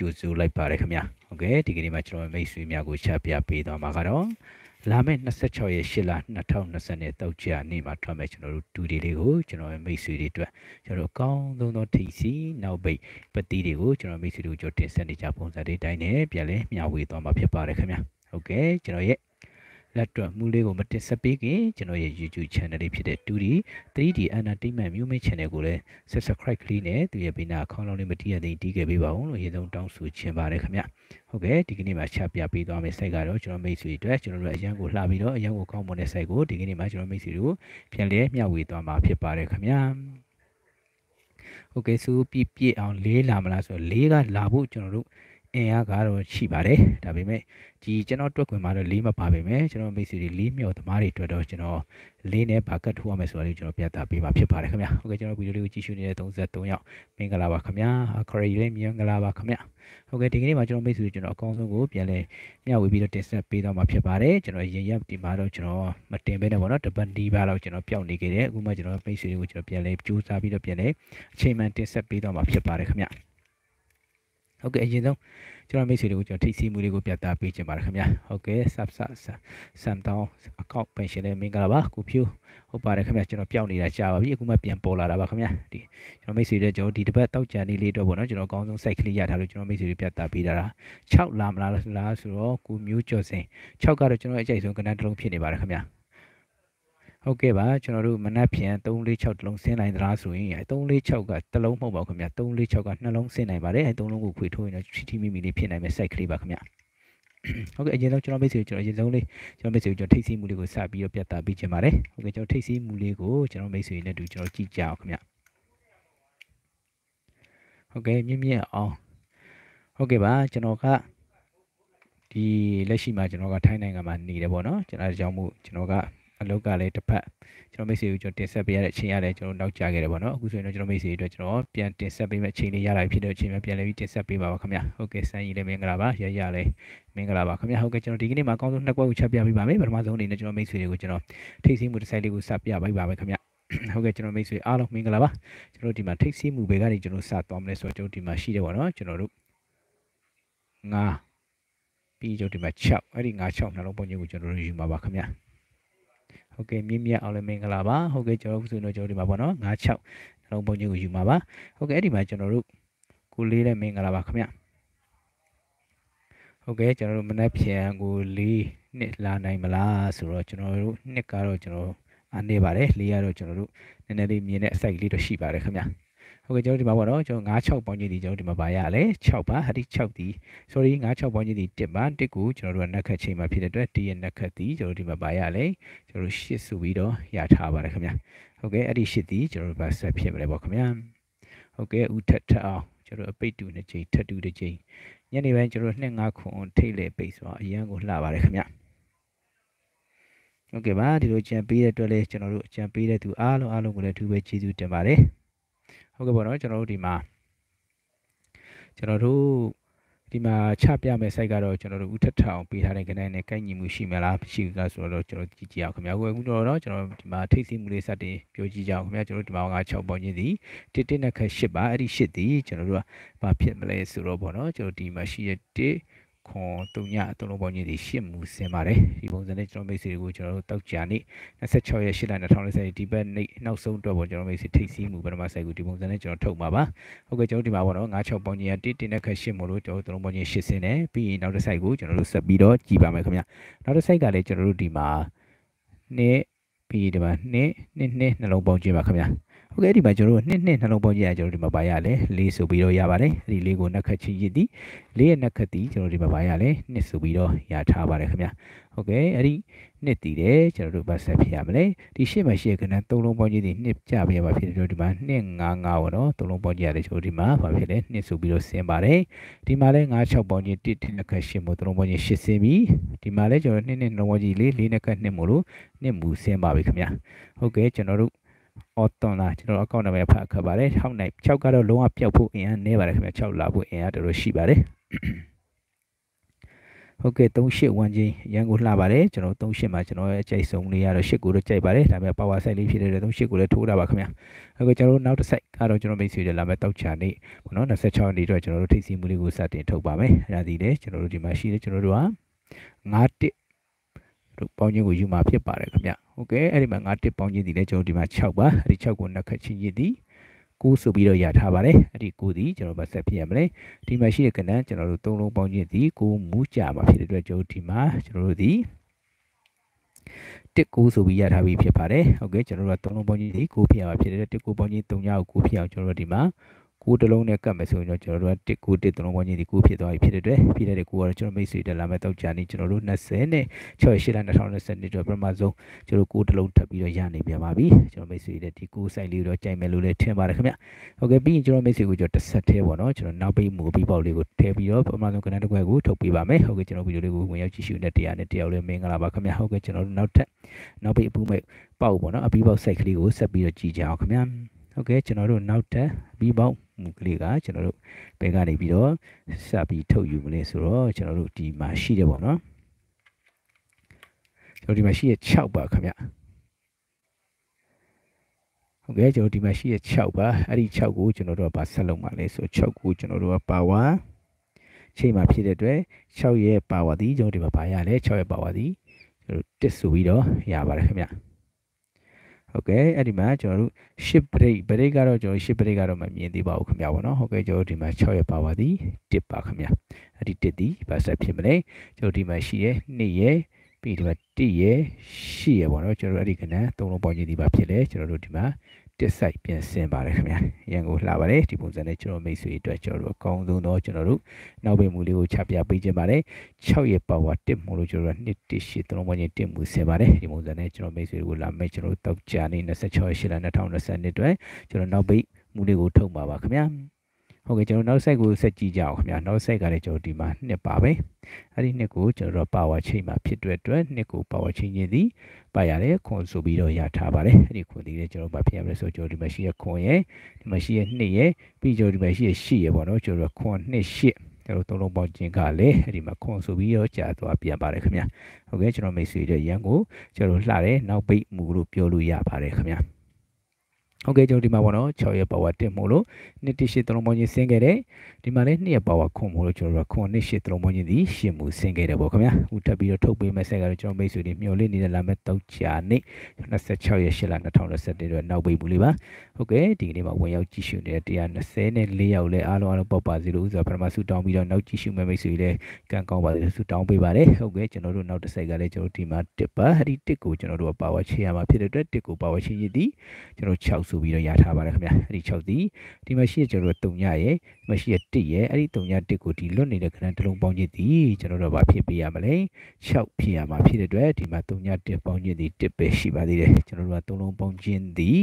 ကြိုဆိုလိုက်ပါတယ်ခင်ဗျာဟုတ်ကဲ့ဒီကနေ့မှာကျွန်တော်မိတ်ဆွေများကိုချပြပေးသွားမှာကတော့လာမယ့်26ရက်8လ2020နဲ့တောက်ကြနေ့မှာထွက်မဲ့ကျွန်တော်တို့ဒူတွေလေးကိုကျွန်တော်ရဲ့မိတ်ဆွေတွေအတွက်ကျွန်တော်ကောင်းဆုံးသောထိပ်စီနောက်ပိတ်ပတိတွေကိုကျွန်တော်မိတ်ဆွေတို့ကြောတင်ဆက်နေကြပုံစံတွေတိုင်းနဲ့ပြန်လည်မျှဝေသွားမှာဖြစ်ပါတယ်ခင်ဗျာဟုတ်ကဲ့ကျွန်တော်ရဲ့လက်တွက်မှုလေးကိုမတင်ဆက်ပေးခင်ကျွန်တော်ရဲ့ YouTube channel လေးဖြစ်တဲ့ 2D 3D Entertainment Movement Channel ကိုလည်း Subscribe လေးနဲ့သူရဲ့ဘေးနာအကောင့်လုံးလေးမတိရသေးတီးခဲ့ပေးပါဦးလို့ရေဆုံးတောင်းဆိုချင်ပါတယ်ခင်ဗျဟုတ်ကဲ့ဒီကနေ့မှာချပြပေးသွားမယ့် site ကတော့ကျွန်တော်မိတ်ဆွေတွေအတွက်ကျွန်တော်တို့အရန်ကိုလှပြီးတော့အရန်ကိုကောင်းမွန်တဲ့ site ကိုဒီကနေ့မှာကျွန်တော်မိတ်ဆွေတို့ပြန်လည်မျှဝေသွားမှာဖြစ်ပါတယ်ခင်ဗျာဟုတ်ကဲ့ဆိုပြပြအောင်လေးလာမလားဆိုတော့လေးကလာဖို့ကျွန်တော်တို့အင်အားကတော့ရှိပါတယ်ဒါပေမဲ့ဒီကျွန်တော်တွက်ခွင်မှာတော့၄မပါပေမဲ့ကျွန်တော်မိတ်ဆွေတွေ၄မြော်သမားတွေအတွက်တော့ကျွန်တော်၄နဲ့ဘာကတ်ထိုးရမယ်ဆိုတာလေးကျွန်တော်ပြသပေးပါဖြစ်ပါတယ်ခင်ဗျာဟုတ်ကဲ့ကျွန်တော်ဗီဒီယိုလေးကိုကြည့်ရှုနေတဲ့33ယောက်မင်္ဂလာပါခင်ဗျာခရီးလေးမင်္ဂလာပါခင်ဗျာဟုတ်ကဲ့ဒီကနေ့မှာကျွန်တော်မိတ်ဆွေတွေကျွန်တော်အကောင်းဆုံးကိုပြန်လဲမျှဝေပြီးတော့တင်ဆက်ပေးတော့မှာဖြစ်ပါတယ်ကျွန်တော်ရင်ရက်ဒီမှာတော့ကျွန်တော်မတင်ပဲနဲ့ပေါ့နော်တပတ်ဒီပါတော့ကျွန်တော်ပျောက်နေခဲ့တယ်အခုမှကျွန်တော်မိတ်ဆွေတွေကိုကျွန်တော်ပြန်လဲကြိုးစားပြီးတော့ပြန်လဲအချိန်မှန်တင်ဆက်ပေးတော့မှာဖြစ်ပါတယ်ခင်ဗျာဟုတ်ကဲ့အရင်ဆုံးကျွန်တော်မိတ်ဆွေတွေကိုကျွန်တော်ထိတ်ဆီးမှုလေးကိုပြသပေးခြင်းပါတယ်ခင်ဗျာဟုတ်ကဲ့ sub sub sum down account pension လေးမင်္ဂလာပါကိုဖြူဟုတ်ပါတယ်ခင်ဗျာကျွန်တော်ပြောင်းနေတာကြာပါပြီအခုမှပြန်ပေါ်လာတာပါခင်ဗျာဒီကျွန်တော်မိတ်ဆွေတွေကျွန်တော်ဒီတစ်ပတ်တောက်ကြံလေးလေးတော့ပေါ့နော်ကျွန်တော်အကောင်းဆုံး site ကလေးရထားလို့ကျွန်တော်မိတ်ဆွေတွေပြသပေးတာ6လာမလားလားဆိုတော့ကိုမျိုးကျော်စင်6ကတော့ကျွန်တော်အကြိုက်ဆုံးကဏ္ဍတစ်လုံးဖြစ်နေပါတယ်ခင်ဗျာဟုတ်ကဲ့ပါကျွန်တော်တို့မနက်ဖြန်346တလုံးဆင်းနိုင်သလားဆိုရင်346ကတလုံးမဟုတ်ပါဘူးခင်ဗျာ346ကနှလုံးဆင်းနိုင်ပါတယ်အဲ3လုံးကိုခွေထိုးရင်တော့ချီချီမိမိလေးဖြစ်နိုင်မယ်စိုက်ကလေးပါခင်ဗျာဟုတ်ကဲ့အရင်ဆုံးကျွန်တော်မိတ်ဆွေကျွန်တော်အရင်ဆုံးလေးကျွန်တော်မိတ်ဆွေကျွန်တော်ထိတ်စီးမှုလေးကိုစပြီးတော့ပြသပေးခြင်းပါတယ်ဟုတ်ကဲ့ကျွန်တော်ထိတ်စီးမှုလေးကိုကျွန်တော်မိတ်ဆွေနဲ့တူကျွန်တော်ကြည့်ကြအောင်ခင်ဗျာဟုတ်ကဲ့မြင့်မြင့်အောင်ဟုတ်ကဲ့ပါကျွန်တော်ကဒီလက်ရှိမှာကျွန်တော်ကထိုင်းနိုင်ငံမှာနေတယ်ပေါ့နော်ကျွန်တော်အကြောင်းမှုကျွန်တော်ကအလုပ်ကလည်းတစ်ဖက်ကျွန်တော်မိတ်ဆွေကိုကျွန်တော်တင်ဆက်ပေးရတဲ့အချိန်ရတယ်ကျွန်တော်နောက်ကျခဲ့တယ်ပေါ့နော်အခုဆိုရင်တော့ကျွန်တော်မိတ်ဆွေအတွက်ကျွန်တော်ပြန်တင်ဆက်ပေးမယ့်အချိန်လေးရလာပြီဖြစ်တဲ့အချိန်မှာပြန်လည်ပြီးတင်ဆက်ပေးပါပါခင်ဗျာဟုတ်ကဲ့ဆန်းကြီးလည်းမင်္ဂလာပါရရလည်းမင်္ဂလာပါခင်ဗျာဟုတ်ကဲ့ကျွန်တော်ဒီကနေ့မှာအကောင်းဆုံးနှစ်ကွက်ကိုချက်ပြပေးပါမယ်ပထမဆုံးအနေနဲ့ကျွန်တော်မိတ်ဆွေတွေကိုကျွန်တော်ထိတ်ဆိတ်မှုတစ်ဆိုင်လေးကိုစပြပေးပါမယ်ခင်ဗျာဟုတ်ကဲ့ကျွန်တော်မိတ်ဆွေအားလုံးမင်္ဂလာပါကျွန်တော်ဒီမှာထိတ်ဆိတ်မှုပဲကနေကျွန်တော်စသွားမလဲဆိုတော့ကျွန်တော်ဒီမှာရှိတယ်ပေါ့နော်ကျွန်တော်တို့9ပြီးကျွန်တော်ဒီမှာ6အဲ့ဒီ9 6နှလုံးပုံချင်းကိုကျွန်တော်တို့ယူမှာပါခင်ဗျာဟုတ်ကဲ့မြင့်မြတ်အောင်လည်းမင်္ဂလာပါဟုတ်ကဲ့ကျွန်တော်ခုဆိုတော့ကျွန်တော်ဒီမှာပေါ့နော်9 6နှလုံးပုံကြီးကိုယူမှာပါဟုတ်ကဲ့အဲ့ဒီမှာကျွန်တော်တို့ကိုလေးလည်းမင်္ဂလာပါခင်ဗျဟုတ်ကဲ့ကျွန်တော်တို့မနက်ဖြန်ကို၄နှစ်လာနိုင်မလားဆိုတော့ကျွန်တော်တို့နှစ်ကတော့ကျွန်တော်အနေပါတယ်၄ကတော့ကျွန်တော်တို့နည်းနည်းလေးမြင်တဲ့အစိုက်လေးတော့ရှိပါတယ်ခင်ဗျဟုတ်ကဲ့ကျွန်တော်ဒီမှာပေါ့နော်ကျွန်တော်96ပေါင်းချင်းဒီကျွန်တော်ဒီမှာပါရလဲ6ပါဟာဒီ6ဒီ sorry 96ပေါင်းချင်းဒီ1ပါ1ကိုကျွန်တော်တို့ကနှက်ခတ်ချိန်မှာဖြစ်တဲ့အတွက်1ရဲ့နှက်ခတ်ဒီကျွန်တော်ဒီမှာပါရလဲကျွန်တော်8ဆိုပြီးတော့ရထားပါတယ်ခင်ဗျာဟုတ်ကဲ့အဲ့ဒီ8ဒီကျွန်တော်တို့ပါဆက်ဖြစ်မလဲပေါ့ခင်ဗျာဟုတ်ကဲ့ဥထက်ထက်အောင်ကျွန်တော်အပိတ်တူနှစ်ချိန်ထက်တူတစ်ချိန်ညနေပိုင်းကျွန်တော်2 9ခွန်ထိတ်လေပိတ်ဆိုတော့အရန်ကိုလှပါတယ်ခင်ဗျာโอเคပါဒီလိုကြံပေးတဲ့အတွက်လည်းကျွန်တော်တို့ကြံပေးတဲ့သူအားလုံးအားလုံးကိုလည်းအထူးပဲကျေးဇူးတင်ပါတယ်ဟုတ်ကဲ့ပေါ့နော်ကျွန်တော်တို့ဒီမှာကျွန်တော်တို့ဒီမှာချပြမဲ့ site ကတော့ကျွန်တော်တို့ဥထထအောင်ပေးထားတဲ့ကနေ့နဲ့ကိုက်ညီမှုရှိမလားမရှိဘူးလားဆိုတော့ကျွန်တော်ကြည့်ကြအောင်ခင်ဗျာကိုအခုတော့เนาะကျွန်တော်ဒီမှာထိတ်သိမှုလေးစတင်ပြောကြည့်ကြအောင်ခင်ဗျာကျွန်တော်ဒီမှာက6ပေါင်းချင်းစီတစ်တစ်နဲ့ခက်8ပါအဲ့ဒီ8ဒီကျွန်တော်တို့ကဘာဖြစ်မလဲဆိုတော့ဗောနော်ကျွန်တော်ဒီမှာရှိရ1ခွန်တုညအတုံးလုံးပေါင်းကြီးတွေရှစ်မူဆင်းပါတယ်ဒီပုံစံနဲ့ကျွန်တော်မိတ်ဆွေတွေကိုကျွန်တော်တို့တောက်ကြနေ့26ရက်8လ2020ဒီဘက်နေ့နောက်ဆုံးအတွက်ပေါ့ကျွန်တော်မိတ်ဆွေထိတ်စီးမှုပထမဆိုင်ကိုဒီပုံစံနဲ့ကျွန်တော်ထုတ်မှာပါဟုတ်ကဲ့ကျွန်တော်ဒီမှာပေါ့နော်96ပေါင်းကြီးက1တင်တဲ့ခက်ရှစ်မူလို့ကျွန်တော်တို့တုံးလုံးပေါင်းကြီးရှစ်ဆင်းတယ်ပြီးရင်နောက်တစ်ဆိုင်ကိုကျွန်တော်တို့ဆက်ပြီးတော့ကြည်ပါမယ်ခင်ဗျနောက်တစ်ဆိုင်ကလည်းကျွန်တော်တို့ဒီမှာနှစ်ပြီးဒီမှာနှစ်နှစ်နှစ်နှလုံးပေါင်းကြီးပါခင်ဗျာဟုတ်ကဲ့ဒီမှာကျွန်တော်တို့နှစ်နှစ်နှလုံးပေါင်းကြည့်ရကျွန်တော်ဒီမှာပါရလဲလေးဆိုပြီးတော့ရပါတယ်အဲ့ဒီလေးကိုနှစ်ခက်ချင်းရစ်သည်လေးရဲ့နှစ်ခက်သည်ကျွန်တော်ဒီမှာပါရလဲနှစ်ဆိုပြီးတော့ရထားပါတယ်ခင်ဗျာဟုတ်ကဲ့အဲ့ဒီနှစ်တည်တယ်ကျွန်တော်တို့ဘာဆက်ဖြစ်ရမလဲဒီရှေ့မှာရှေ့ကဏ္ဍသုံးလုံးပေါင်းကြည့်သည်နှစ်ကြပြရမှာဖြစ်တယ်ကျွန်တော်ဒီမှာနှစ်9 9ပေါ့နော်သုံးလုံးပေါင်းကြည့်ရတယ်ကျွန်တော်ဒီမှာဘာဖြစ်လဲနှစ်ဆိုပြီးတော့ဆင်းပါတယ်ဒီမှာလဲ9 6ပေါင်းကြည့်1 1နှစ်ခက်10မို့သုံးလုံးပေါင်းကြည့်10ဆင်းပြီဒီမှာလဲကျွန်တော်နှစ်နှစ်နှလုံးပေါင်းကြည့်လေး၄နှစ်ခက်2မို့လို့နှစ်မူဆင်းပါပြီခင်ဗျာဟုတ်ကဲ့ကျွန်တော်တို့အော်တွန်လာကျွန်တော်အကောင့်နံပါတ်ဖတ်ခတ်ပါတယ်6နိုင်6ကတော့လုံးဝပျောက်ဖို့အင်အားနည်းပါတယ်ခင်ဗျ6လာဖို့အင်အားတော်တော်ရှိပါတယ်ဟုတ်ကဲ့381ချင်းရန်ကိုလှပါတယ်ကျွန်တော်38မှာကျွန်တော်ရဲ့အကြိုက်ဆုံးလေးကတော့8ကိုတော့ကြိုက်ပါတယ်ဒါပေမဲ့ power site လေးဖြစ်တဲ့38ကိုလည်းထိုးတာပါခင်ဗျာဟုတ်ကဲ့ကျွန်တော်နောက်တစ် site ကတော့ကျွန်တော်မိတ်ဆွေတွေလာမဲ့တောက်ချာနေပေါ့နော်26ရက်နေ့တော့ကျွန်တော်တို့ထိပ်စီမှုလေးကိုစတင်ထုတ်ပါမယ်အဲ့ဒါဒီလေကျွန်တော်တို့ဒီမှာရှိတယ်ကျွန်တော်တို့က9တစ်တို့ပေါင်းချင်းကိုယူมาဖြစ်ပါတယ်ခင်ဗျာဟုတ်ကဲ့အဲ့ဒီမှာငါတစ်ပေါင်းချင်းစီလဲကျွန်တော်ဒီမှာ6ပါအဲ့ဒီ6ကိုနှစ်ခက်ချင်းချင်းစီကိုဆိုပြီးတော့ရထားပါတယ်အဲ့ဒီကိုစီကျွန်တော်ဗတ်ဆက်ဖြစ်ရမလဲဒီမှာရှိတဲ့ကဏ္ဍကျွန်တော်တို့သုံးလုံးပေါင်းချင်းစီကိုမူးကြမှာဖြစ်တဲ့အတွက်ကျွန်တော်ဒီမှာကျွန်တော်တို့ဒီတစ်ကိုဆိုပြီးရထားပြီးဖြစ်ပါတယ်ဟုတ်ကဲ့ကျွန်တော်တို့ကသုံးလုံးပေါင်းချင်းစီကိုဖြစ်ရမှာဖြစ်တဲ့အတွက်တစ်ကိုပေါင်းချင်း၃ညကိုကိုဖြစ်အောင်ကျွန်တော်တို့ဒီမှာကိုတလုံးနဲ့ကတ်မယ်ဆိုရင်တော့ကျွန်တော်တို့က1ကို1တလုံးဝန်းကျင်ဒီကိုဖြစ်သွားပြီဖြစ်တဲ့အတွက်ဖြစ်တဲ့ကိုကတော့ကျွန်တော်မိတ်ဆွေတက်လာမဲ့တောက်ချာနေကျွန်တော်တို့20နဲ့68လ2020တော့ပထမဆုံးကျွန်တော်ကိုတလုံးထပ်ပြီးတော့ရနိုင်ပြန်ပါပြီကျွန်တော်မိတ်ဆွေတဲ့ဒီကိုဆိုင်လေးတော့ကြိုက်မယ်လို့လည်းထင်ပါတယ်ခင်ဗျဟုတ်ကဲ့ပြီးရင်ကျွန်တော်မိတ်ဆွေကိုကျွန်တော်တစ်ဆက်သေးပေါ့နော်ကျွန်တော်နောက်ပိတ်မူပြီးပေါက်လေးကိုထည့်ပြီးတော့ပထမဆုံးကဏ္ဍတစ်ခွက်ကိုထုတ်ပေးပါမယ်ဟုတ်ကဲ့ကျွန်တော်ဗီဒီယိုလေးကိုဝင်ရောက်ကြည့်ရှုတဲ့တရားနဲ့တရားလေးမင်္ဂလာပါခင်ဗျဟုတ်ကဲ့ကျွန်တော်တို့နောက်ထပ်နောက်ပိတ်အပူမဲ့ပေါက်ပေါ့နော်အပီးပေါက်စိုက်ကလေးကိုဆက်ပြီးတော့ကြည့်ကြအောင်ခင်ဗျာဟုတ်ကဲ့ကျွန်တော်တို့နောက်ထပ်မိပေါင်းမူကလေးကကျွန်တော်တို့ဘယ်ကနေပြီးတော့စပြီးထုတ်ယူမလဲဆိုတော့ကျွန်တော်တို့ဒီမှာရှိတယ်ပေါ့နော်ကျွန်တော်ဒီမှာရှိရ6ပါခင်ဗျဟုတ်ကဲ့ကျွန်တော်ဒီမှာရှိရ6ပါအဲ့ဒီ6ကိုကျွန်တော်တို့ကဘာဆက်လုပ်မှာလဲဆိုတော့6ကိုကျွန်တော်တို့ကပါဝါချိန်မှာဖြစ်တဲ့အတွက်6ရဲ့ပါဝါသည်ကျွန်တော်ဒီမှာပါရလဲ6ရဲ့ပါဝါသည်ကျွန်တော်တို့တစ်ဆိုပြီးတော့ရပါတယ်ခင်ဗျဟုတ်ကဲ့အဲ့ဒီမှာကျွန်တော်တို့ shift break break ကတော့ကျွန်တော် shift break ကတော့မမြင်သေးပါဘူးခင်ဗျာဗောနော်ဟုတ်ကဲ့ကျွန်တော်ဒီမှာ6ရဲ့ပါပါသည်1ပါခင်ဗျာအဲ့ဒီ1သည်ဘာဆက်ဖြစ်မလဲကျွန်တော်ဒီမှာရှိရဲ့2ရဲ့ပြီးဒီမှာ1ရဲ့8ရဲ့ဗောနော်ကျွန်တော်အဲ့ဒီကဏ္ဍ3လုံးပေါင်းကြည့်ဒီမှာဖြစ်လဲကျွန်တော်တို့ဒီမှာတစ်ဆိုင်ပြင်ဆင်ပါတယ်ခင်ဗျာရန်ကိုလှပါတယ်ဒီပုံစံနဲ့ကျွန်တော်မိတ်ဆွေအတွက်ကျွန်တော်တို့အကောင်းဆုံးတော့ကျွန်တော်တို့နောက်ပိတ်မှုလေးကိုချပြပေးခြင်းပါတယ်6ရက် power 1မို့လို့ကျွန်တော်တို့1 1 8သုံးပုံချင်း1မှုဆင်ပါတယ်ဒီပုံစံနဲ့ကျွန်တော်မိတ်ဆွေတို့လာမယ့်ကျွန်တော်တို့တောက်ကြနေ26ရက်2022အတွက်ကျွန်တော်နောက်ပိတ်မှုလေးကိုထုတ်ပါပါခင်ဗျာဟုတ်ကဲ့ကျွန်တော်နောက်ဆက်ကိုဆက်ကြည့်ကြအောင်ခင်ဗျာနောက်ဆက်ကလည်းကျွန်တော်ဒီမှာနှစ်ပါပဲအဲ့ဒီနှစ်ကိုကျွန်တော် power chain မှာဖြစ်တဲ့အတွက်နှစ်ကို power chain ရင်းသည်ပါရတယ်ခွန်ဆိုပြီးတော့ရထားပါတယ်အဲ့ဒီခွန်ဒီလည်းကျွန်တော်မဖြစ်ရမလဲဆိုကျွန်တော်ဒီမှာရှိရခွန်ရယ်ဒီမှာရှိရနှစ်ရယ်ပြီးကျွန်တော်ဒီမှာရှိရရှစ်ရယ်ပေါ့နော်ကျွန်တော်ခွန်နှစ်ရှစ်ကျွန်တော်သုံးလုံးပေါင်းခြင်းကလည်းအဲ့ဒီမှာခွန်ဆိုပြီးတော့ကြာသွားပြန်ပါတယ်ခင်ဗျာဟုတ်ကဲ့ကျွန်တော်မိတ်ဆွေတို့ရန်ကိုကျွန်တော်လှတယ်နောက်ပိတ်မူလို့ပြောလို့ရပါတယ်ခင်ဗျာโอเคကျွန်တော်ဒီမှာပေါ့နော်6ရဲ့ power 1မို့လို့2 1 8သလုံးပေါင်းချင်းဆင်းခဲ့တယ်ဒီမှာလည်း2ရဲ့ power 9မို့လို့ကျွန်တော်တို့9 1 8သလုံးပေါင်းချင်းဒီရှင်မူဆင်းခဲ့တယ်ပေါ့ခင်ဗျာအခုထပ်ပြီးတော့ထုတ်ပေးမယ့်ဆက်ကတော့ကျွန်တော်မိတ်ဆွေတွေမျှော်လင့်နေတဲ့လာမယ့်3ကြာနေ့26ရက်8လ2021တော့နောက်ပေးဘူးလေးပါโอเคဒီနေ့မှာဝင်ရောက်ကြည့်ရှုနေတဲ့124ယောက်လည်းအားလုံးအားလုံးပေါက်ပါစေလို့ဆိုတော့ပထမဆုတောင်းပြီးတော့နောက်ကြည့်ရှုမယ့်မိတ်ဆွေတွေလည်းကံကောင်းပါစေလို့ဆုတောင်းပေးပါတယ်ဟုတ်ကဲ့ကျွန်တော်တို့နောက်တစ်ဆက်ကလည်းကျွန်တော်ဒီမှာ1ပါအဲ့ဒီ1ကိုကျွန်တော်တို့က power ချရမှာဖြစ်တဲ့အတွက်1ကို power ချရည်ဒီကျွန်တော်6ဆိုပြီးတော့ရထားပါတယ်ခင်ဗျာအဲ့ဒီ6ဒီဒီမှာရှိရကျွန်တော်တို့3ညရဲ့ဒီမှာရှိရ1ရဲ့အဲ့ဒီ3ည1ကိုဒီလွတ်နေတဲ့ခဏတစ်လုံးပေါင်းခြင်းဒီကျွန်တော်တို့ဘာဖြစ်ပေးရမလဲ6ဖြစ်ရမှာဖြစ်တဲ့အတွက်ဒီမှာ3ည1ပေါင်းခြင်းဒီ1ပဲရှိပါသေးတယ်ကျွန်တော်တို့က3လုံးပေါင်းခြင်းဒီ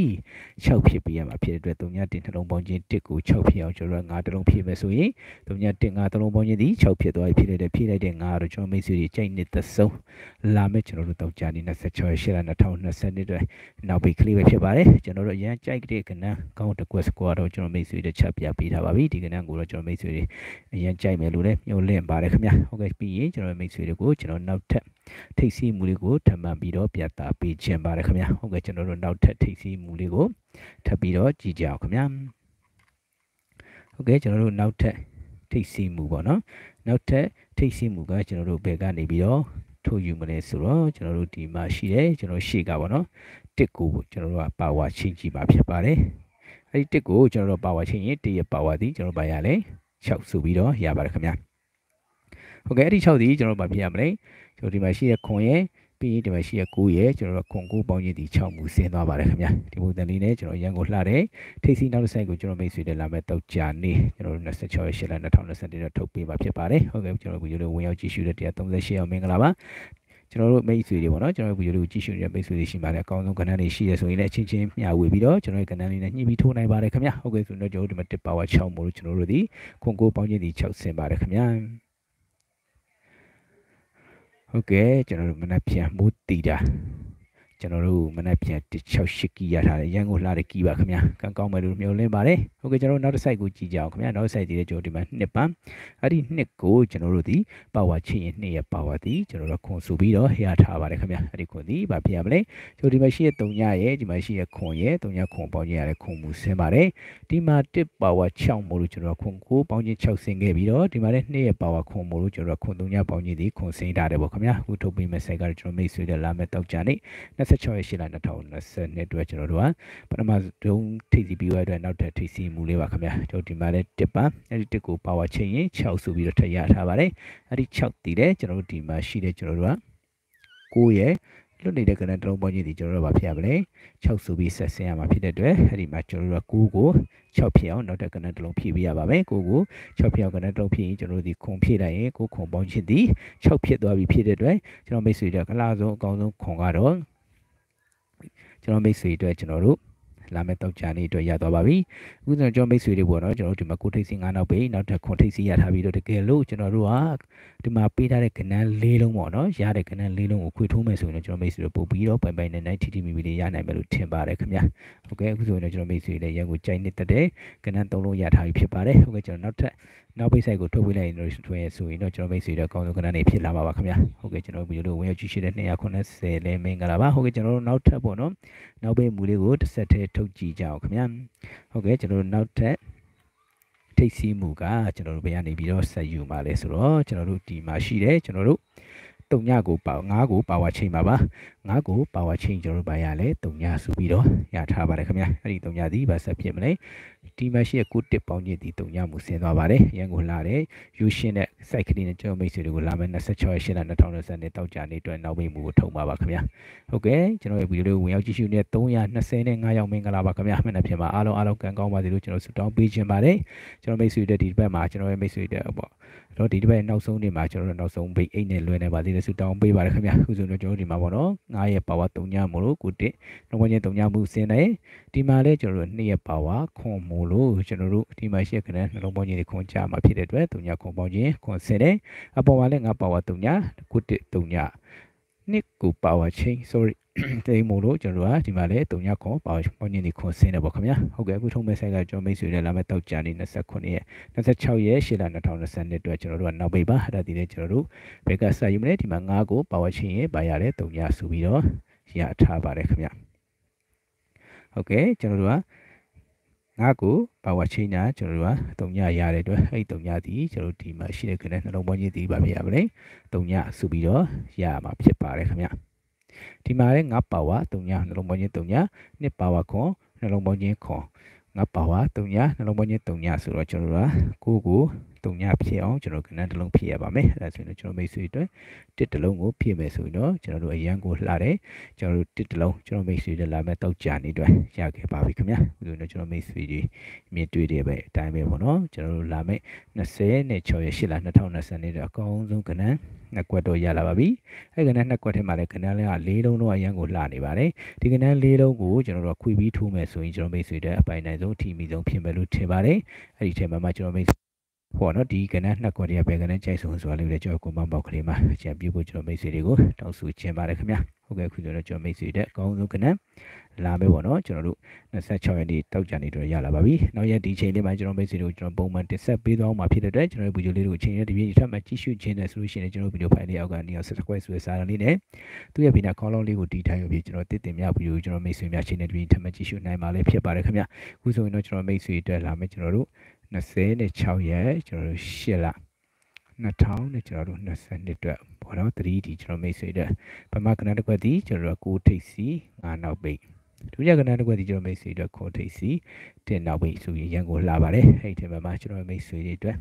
6ဖြစ်ပေးရမှာဖြစ်တဲ့အတွက်3ည1နှလုံးပေါင်းခြင်း1ကို6ဖြစ်အောင်ကျွန်တော်တို့က9တစ်လုံးဖြစ်မယ်ဆိုရင်3ည1 9တစ်လုံးပေါင်းခြင်းဒီ6ဖြစ်သွားပြီဖြစ်တဲ့ဖြစ်လိုက်တဲ့9ကတော့ကျွန်တော်မိတ်ဆွေတွေကြိုက်နေသဆုံးလာမယ့်ကျွန်တော်တို့တောက်ကြနေ26ရက်2022အတွက်နောက်ပြီးကလေးပဲဖြစ်ပါတယ်ကျွန်တော်တို့အရင်န်းကြိုက်တဲ့ကဏ္ဍကောင်းတစ်ကွက်စကွာတော့ကျွန်တော်မိတ်ဆွေတို့ချက်ပြပေးထားပါပြီဒီကဏ္ဍကိုတော့ကျွန်တော်မိတ်ဆွေတွေအရင်ကြိုက်မယ်လို့လည်းမျှော်လင့်ပါတယ်ခင်ဗျာဟုတ်ကဲ့ပြီးရင်ကျွန်တော်မိတ်ဆွေတွေကိုကျွန်တော် နောက်ထပ်ထိတ်စီမှုလေးကိုထပ်မံပြီးတော့ပြသပေးခြင်းပါတယ်ခင်ဗျာဟုတ်ကဲ့ကျွန်တော်တို့နောက်ထပ်ထိတ်စီမှုလေးကိုထပ်ပြီးတော့ကြည့်ကြအောင်ခင်ဗျာဟုတ်ကဲ့ကျွန်တော်တို့နောက်ထပ်ထိတ်စီမှုပေါ့နော်နောက်ထပ်ထိတ်စီမှုကကျွန်တော်တို့ဘယ်ကနေပြီးတော့ထို့ယူမလဲဆိုတော့ကျွန်တော်တို့ဒီမှာရှိတယ်ကျွန်တော်ရှေ့ကပေါ့နော်တစ်ကိုကျွန်တော်တို့က power ချိန်ကြည့်ပါဖြစ်ပါတယ်။အဲဒီတစ်ကိုကျွန်တော်တို့ power ချိန်ရင်တစ်ရဲ့ power သည်ကျွန်တော်တို့ဘာရလဲ6ဆိုပြီးတော့ရပါတယ်ခင်ဗျာ။ဟုတ်ကဲ့အဲ့ဒီ6သည်ကျွန်တော်တို့ဘာပြရမလဲ။ကျွန်တော်ဒီမှာရှိတဲ့ခွန်ရဲ့ပြီးရင်ဒီမှာရှိတဲ့9ရဲ့ကျွန်တော်တို့ခွန်9ပေါင်းရည်ဒီ6မူဆင်းသွားပါတယ်ခင်ဗျာ။ဒီပုံစံလေးနဲ့ကျွန်တော်ရန်ကိုလှတယ်။ထိပ်စီနောက်တစ်ဆိုင်ကိုကျွန်တော်မိတ်ဆွေတွေလာမဲ့တောက်ကြနေကျွန်တော်တို့26ရက်8လ2021တော့ထုတ်ပေးပါဖြစ်ပါတယ်။ဟုတ်ကဲ့ကျွန်တော်တို့ကိုရုပ်လိုဝင်ရောက်ကြည့်ရှုတဲ့138အောင်မင်္ဂလာပါ။ကျွန်တော်တို့မိတ်ဆွေတွေပေါ့နော်ကျွန်တော်တို့ဗီဒီယိုလေးကိုကြည့်ရှုနေတဲ့မိတ်ဆွေတွေရှိပါတယ်အကောင်းဆုံးကဏ္ဍတွေရှိရဆိုရင်လည်းအချင်းချင်းမျှဝေပြီးတော့ကျွန်တော်တို့ကဏ္ဍလေးနဲ့ညှိပြီးထိုးနိုင်ပါတယ်ခင်ဗျာဟုတ်ကဲ့ဆိုတော့ကျွန်တော်တို့ဒီမှာ1 power 6မို့လို့ကျွန်တော်တို့ဒီခွန်ကိုပေါင်းချင်းဒီ6ဆင်ပါတယ်ခင်ဗျာဟုတ်ကဲ့ကျွန်တော်တို့မနက်ဖြန်မိုးတီတာကျွန်တော်တို့မနက်ဖြန်168ကီရထားတယ်ရန်ကိုလှတဲ့ကီပါခင်ဗျာကံကောင်းမယ်လို့မျှော်လင့်ပါတယ်ဟုတ်ကဲ့ကျွန်တော်နောက်တစ်ဆိုင်ကိုကြည့်ကြအောင်ခင်ဗျာနောက်တစ်ဆိုင်ဒီလေကျွန်တော်ဒီမှာနှစ်ပန်းအဲ့ဒီနှစ်ကိုကျွန်တော်တို့ဒီပါဝါချင်းရင်နှစ်ရဲ့ပါဝါဒီကျွန်တော်တို့ခွန်ဆိုပြီးတော့ဟရထားပါတယ်ခင်ဗျာအဲ့ဒီခွန်ဒီဘာဖြစ်ရမလဲကျွန်တော်ဒီမှာရှိတဲ့3ညရဲ့ဒီမှာရှိတဲ့ခွန်ရဲ့3ညခွန်ပေါင်းချင်းရတဲ့ခွန်မူဆင်းပါတယ်ဒီမှာ1ပါဝါ6မို့လို့ကျွန်တော်ခွန်ကိုပေါင်းချင်း6ဆင်းခဲ့ပြီးတော့ဒီမှာလည်းနှစ်ရဲ့ပါဝါခွန်မို့လို့ကျွန်တော်ခွန်3ညပေါင်းချင်းဒီခွန်ဆင်းထားတယ်ပေါ့ခင်ဗျာအခုထုတ်ပေးမယ့်ဆိုင်ကတော့ကျွန်တော်မိတ်ဆွေတဲ့လာမယ့်တောက်ကြနေ့16ရက်ရှိလ2022အတွက်ကျွန်တော်တို့ကပထမဆုံးထိပ်စီပြီးွားအတွက်နောက်ထပ်ထိပ်စီမူလေးပါခင်ဗျာကျွန်တော်ဒီမှာလည်းတစ်ပါအဲ့ဒီတစ်ကို power ချိန်ရင်6ဆိုပြီးတော့ထည့်ရထားပါတယ်အဲ့ဒီ6တည်တယ်ကျွန်တော်တို့ဒီမှာရှိတဲ့ကျွန်တော်တို့က9ရဲ့လွတ်နေတဲ့ကဏ္ဍတလုံးပေါင်းကြီးဒီကျွန်တော်တို့ကဖျက်ပါလေ6ဆိုပြီးဆက်ဆင်းရမှာဖြစ်တဲ့အတွက်အဲ့ဒီမှာကျွန်တော်တို့က9ကို6ဖြစ်အောင်နောက်တဲ့ကဏ္ဍတလုံးဖြည့်ပေးရပါမယ်9ကို6ဖြစ်အောင်ကဏ္ဍတလုံးဖြည့်ရင်ကျွန်တော်တို့ဒီခုံဖြည့်လိုက်ရင်9ခုံပေါင်းကြီးဒီ6ဖြစ်သွားပြီဖြစ်တဲ့အတွက်ကျွန်တော်မိတ်ဆွေတွေကခလာဆုံးအကောင်းဆုံးခုံကတော့ကျွန်တော်မိတ်ဆွေအတွက်ကျွန်တော်တို့လာမယ့်တောက်ချာနေ့အတွက်ရသွားပါပြီအခုကျွန်တော်ကြောင့်မိတ်ဆွေတွေပေါ့နော်ကျွန်တော်ဒီမှာကိုထိတ်စီ9နောက်ပဲနောက်ထပ်ခွန်ထိတ်စီရထားပြီးတော့တကယ်လို့ကျွန်တော်တို့ကဒီမှာပေးထားတဲ့ကဏ္ဍ၄လုံးပေါ့နော်ရတဲ့ကဏ္ဍ၄လုံးကိုခွေထိုးမယ်ဆိုရင်တော့ကျွန်တော်မိတ်ဆွေတို့ပို့ပြီးတော့ပိုင်ပိုင်နဲ့နိုင် TTMB လေးရနိုင်မယ်လို့ထင်ပါတယ်ခင်ဗျာဟုတ်ကဲ့အခုဆိုရင်တော့ကျွန်တော်မိတ်ဆွေတွေရန်ကိုကြိုက်နေတဲ့ကဏ္ဍ၃လုံးရထားပြီးဖြစ်ပါတယ်ဟုတ်ကဲ့ကျွန်တော်နောက်ထပ်နောက်ပိတ်ဆိုင်ကိုထုတ်ပေးလိုက်ရင်တော့တွေ့ရဆိုရင်တော့ကျွန်တော်မိတ်ဆွေတို့အကောင်းဆုံးကဏ္ဍနေဖြစ်လာပါပါခင်ဗျာဟုတ်ကဲ့ကျွန်တော်ဗီဒီယိုလေးဝင်ရောက်ကြည့်ရှုတဲ့290လေးမင်္ဂလာပါဟုတ်ကဲ့ကျွန်တော်တို့နောက်ထပ်ပေါ့နော်နောက်ပိတ်မူလေးကိုတစ်ဆက်တည်းထုတ်ထုတ်ကြည့်ကြအောင်ခင်ဗျာဟုတ်ကဲ့ကျွန်တော်တို့နောက်ထပ်ထိတ်စီးမှုကကျွန်တော်တို့ဘယ်ကနေပြီးတော့ဆက်ယူมาလဲဆိုတော့ကျွန်တော်တို့ဒီမှာရှိတယ်ကျွန်တော်တို့တုံညကိုပါငါးကိုပါဝါချိန်ပါပါငါးကိုပါဝါချိန်ကျွန်တော်တို့ဘာရလဲတုံညဆိုပြီးတော့ရထားပါတယ်ခင်ဗျာအဲ့ဒီတုံညသည်ဘာဆက်ဖြစ်မလဲဒီမရှိရဲ့ကုတစ်ပေါင်းချင်းဒီတုံညမှုဆင်းသွားပါတယ်ရန်ကုန်လာတဲ့ယူရှင်တဲ့ site ကလေးနဲ့ကျွန်တော်မိတ်ဆွေတွေကိုလာမယ့်26ရက်ရှင်းလာ2020နဲ့တောက်ကြနေအတွက်နောက်မိတ်မှုကိုထုံပါပါခင်ဗျာဟုတ်ကဲ့ကျွန်တော်ရဲ့ဗီဒီယိုလေးကိုဝင်ရောက်ကြည့်ရှုနေ320နဲ့9ရောက်မင်္ဂလာပါခင်ဗျာမျက်နှာပြင်ပါအားလုံးအားလုံးကံကောင်းပါစေလို့ကျွန်တော်ဆုတောင်းပေးခြင်းပါတယ်ကျွန်တော်မိတ်ဆွေတဲ့ဒီဘက်မှာကျွန်တော်ရဲ့မိတ်ဆွေတဲ့ပေါ့တော့ဒီတစ်ပတ်နောက်ဆုံးနေ့မှာကျွန်တော်တို့နောက်ဆုံးဘိတ်အိတ်နဲ့လွယ်နေပါသေးတယ်ဆူတောင်းပေးပါရခင်ဗျာအခုဆိုတော့ကျွန်တော်တို့ဒီမှာပေါ့နော်ငါးရဲ့ပါဝါ၃ညမို့လို့ကုတစ်နှုတ်ချင်း၃ညမှုဆင်းနေဒီမှာလဲကျွန်တော်တို့နှစ်ရဲ့ပါဝါခွန်မမို့လို့ကျွန်တော်တို့ဒီမှာရှိခနဲ့နှလုံးပေါင်းခြင်းတွေခွန်ကြမှာဖြစ်တဲ့အတွက်၃ညခွန်ပေါင်းခြင်းခွန်ဆင်တယ်အပေါ်မှာလည်းငါပါဝါ၃ညကုတစ်၃ညနှစ်ကိုပါဝါချင်း sorry တိမ်မို့လို့ကျွန်တော်ကဒီမှာလည်း၃ညခွန်ပါဝါပေါင်းခြင်းတွေခွန်ဆင်းတယ်ပေါ့ခင်ဗျာဟုတ်ကဲ့အခုထုံးမဲ့ဆိုင်ကကျွန်တော်မိတ်ဆွေတွေလာမဲ့တောက်ကြနေ29ရက်26ရက်8လ2022အတွက်ကျွန်တော်တို့ကနောက်ပိတ်ပါအဲ့ဒါဒီနေ့ကျွန်တော်တို့ဘက်ကစာယူမလဲဒီမှာ၅ကိုပါဝါချင်းရေးပါရတယ်၃ညဆိုပြီးတော့ရထားပါတယ်ခင်ဗျာဟုတ်ကဲ့ကျွန်တော်တို့ကငါ့ကိုဘာဝချိညာကျွန်တော်တို့ကတုံညရတဲ့အတွက်အဲ့တုံညဒီကျွန်တော်ဒီမှာရှိတဲ့ကလေးနှလုံးပေါ်ကြီးဒီပါပြရပါလေတုံညဆိုပြီးတော့ရမှာဖြစ်ပါတယ်ခင်ဗျဒီမှာလည်းငါပါဝတုံညနှလုံးပေါ်ကြီးတုံညနှစ်ပါဝခွန်နှလုံးပေါ်ကြီးခွန်ငါပါဝတုံညနှလုံးပေါ်ကြီးတုံညဆိုတော့ကျွန်တော်တို့ကကိုကို3ညဖြစ်အောင်ကျွန်တော်ကဏ္ဍတစ်လုံးဖြစ်ရပါမယ်အဲ့ဒါဆိုရင်ကျွန်တော်မိတ်ဆွေအတွက်တစ်တစ်လုံးကိုဖြစ်မယ်ဆိုရင်တော့ကျွန်တော်တို့အရန်ကိုလှတယ်ကျွန်တော်တို့တစ်တစ်လုံးကျွန်တော်မိတ်ဆွေတွေလာမဲ့တောက်ကြနေအတွက်ရခဲ့ပါပြီခင်ဗျာဒီလိုနဲ့ကျွန်တော်မိတ်ဆွေတွေမြင်တွေ့တယ်ပဲအတိုင်းပဲပေါ့နော်ကျွန်တော်တို့လာမဲ့20နဲ့6ရက်8လ2020နေ့တော့အကောင်းဆုံးကဏ္ဍနှစ်ကွက်တော့ရလာပါပြီအဲ့ကဏ္ဍနှစ်ကွက်ထဲမှာလည်းကဏ္ဍလေးက၄လုံးတော့အရန်ကိုလှနေပါတယ်ဒီကဏ္ဍ၄လုံးကိုကျွန်တော်တို့ခွေပြီးထိုးမယ်ဆိုရင်ကျွန်တော်မိတ်ဆွေတဲ့အပိုင်နိုင်ဆုံးအထီးမိဆုံးဖြစ်မယ်လို့ထင်ပါတယ်အဲ့ဒီထဲမှာမှကျွန်တော်မိတ်ပေါ့နော်ဒီကဏ္ဍနှစ်ကွက်တည်းကဘယ်ကဏ္ဍကြိုက်ဆုံးဆိုတာလေးလည်းကျွန်တော်ကွန်မန့်ဘောက်ကလေးမှာကြံပြဖို့ကျွန်တော်မိတ်ဆွေတွေကိုတောင်းဆိုချင်ပါတယ်ခင်ဗျာဟုတ်ကဲ့ခုကျွန်တော်ကျွန်တော်မိတ်ဆွေတဲ့အကောင်းဆုံးကဏ္ဍလာပဲပေါ့နော်ကျွန်တော်တို့26ရက်နေ့တောက်ကြနေတော့ရလာပါပြီနောက်ရက်ဒီချိန်လေးမှာကျွန်တော်မိတ်ဆွေတွေကိုကျွန်တော်ပုံမှန်တင်ဆက်ပေးသွားမှာဖြစ်တဲ့အတွက်ကျွန်တော်ဗီဒီယိုလေးတွေကိုချိန်ရက်ဒီပြင်ထပ်မကြည့်ရှုခြင်းနဲ့ဆိုလို့ရှိရင်ကျွန်တော်ဗီဒီယိုဖိုင်လေးအောက်ကနေအောင် subscribe ဆိုတဲ့စာတန်းလေးနဲ့သူ့ရဲ့ဗီဒီယိုကောင်းလုံးလေးကိုဒီတိုင်းကိုပြီးကျွန်တော်တည်တင်များဗီဒီယိုကျွန်တော်မိတ်ဆွေများချိန်ရက်ဒီပြင်ထပ်မကြည့်ရှုနိုင်ပါလေဖြစ်ပါတယ်ခင်ဗျာအခုဆိုရင်တော့ကျွန်တော်မိတ်ဆွေအတွက်လာမယ်ကျွန်တော်တို့26ရက်ကျွန်တော်တို့8လ2000နဲ့ကျွန်တော်တို့22အတွက်ဘောတော့3ဒီကျွန်တော်မိတ်ဆွေတဲ့ပမာကဏ္ဍတစ်ခွက်ဒီကျွန်တော်တို့6ထိပ်စီ9နောက်ပိတ်ဒုတိယကဏ္ဍတစ်ခွက်ဒီကျွန်တော်မိတ်ဆွေအတွက်9ထိပ်စီ10နောက်ပိတ်ဆိုရင်ရန်ကိုလာပါတယ်အဲ့ဒီမှာကျွန်တော်မိတ်ဆွေတွေအတွက်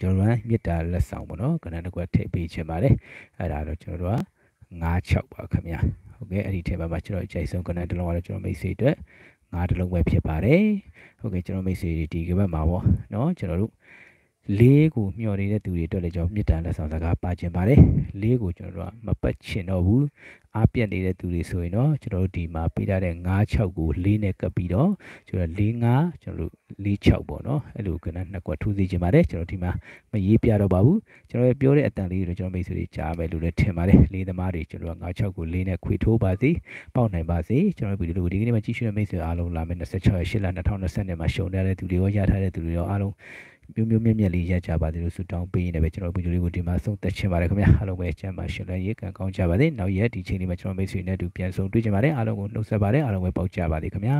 ကျွန်တော်ကမေတ္တာလက်ဆောင်ပေါ့နော်ကဏ္ဍတစ်ခွက်ထည့်ပေးခြင်းပါတယ်အဲ့ဒါတော့ကျွန်တော်တို့က9 6ပါခင်ဗျာဟုတ်ကဲ့အဲ့ဒီထဲမှာကျွန်တော်အကြိုက်ဆုံးကဏ္ဍတစ်လုံးကတော့ကျွန်တော်မိတ်ဆွေအတွက်၅တလုံးပဲဖြစ်ပါတယ်ဟုတ်ကဲ့ကျွန်တော်မိတ်ဆွေတွေဒီကဘက်မှာပေါ့เนาะကျွန်တော်တို့လေးကိုမျှော်နေတဲ့သူတွေအတွက်လည်းကျွန်တော်မေတ္တာလက်ဆောင်စကားပါခြင်းပါတယ်လေးကိုကျွန်တော်တို့ကမပတ်ချင်တော့ဘူးအားပြက်နေတဲ့သူတွေဆိုရင်တော့ကျွန်တော်တို့ဒီမှာပေးထားတဲ့9 6ကို၄နဲ့ကပ်ပြီးတော့ကျွန်တော်၄9ကျွန်တော်တို့၄6ပေါ့နော်အဲ့လိုကနနှစ်ကွက်ထူးစေခြင်းပါတယ်ကျွန်တော်ဒီမှာမရေးပြတော့ပါဘူးကျွန်တော်ပြောတဲ့အတန်လေးတွေကျွန်တော်မိတ်ဆွေတွေကြားမယ်လို့လည်းထင်ပါတယ်လေးသမားတွေကျွန်တော်9 6ကို၄နဲ့ခွေထိုးပါစေပေါက်နိုင်ပါစေကျွန်တော်ဗီဒီယိုဒီကနေ့မှကြည့်ရှုတဲ့မိတ်ဆွေအားလုံးလာမယ့်26ရက်8လ2020မှာရှုံတဲ့သူတွေရောရထားတဲ့သူတွေရောအားလုံးမျိုးမျိုးမြင့်မြင့်လေးရကြပါသည်လို့ဆုတောင်းပေးရင်းနဲ့ပဲကျွန်တော်ဗီဒီယိုလေးကိုဒီမှာဆုံးသက်ချင်ပါတယ်ခင်ဗျာအားလုံးပဲကျမ်းပါရှင်လည်းရေကံကောင်းကြပါစေနောက်ရက်ဒီချိန်လေးမှာကျွန်တော်မိတ်ဆွေနဲ့အတူပြန်ဆုံတွေ့ကြပါတယ်အားလုံးကိုနှုတ်ဆက်ပါတယ်အားလုံးပဲပေါက်ကြပါသည်ခင်ဗျာ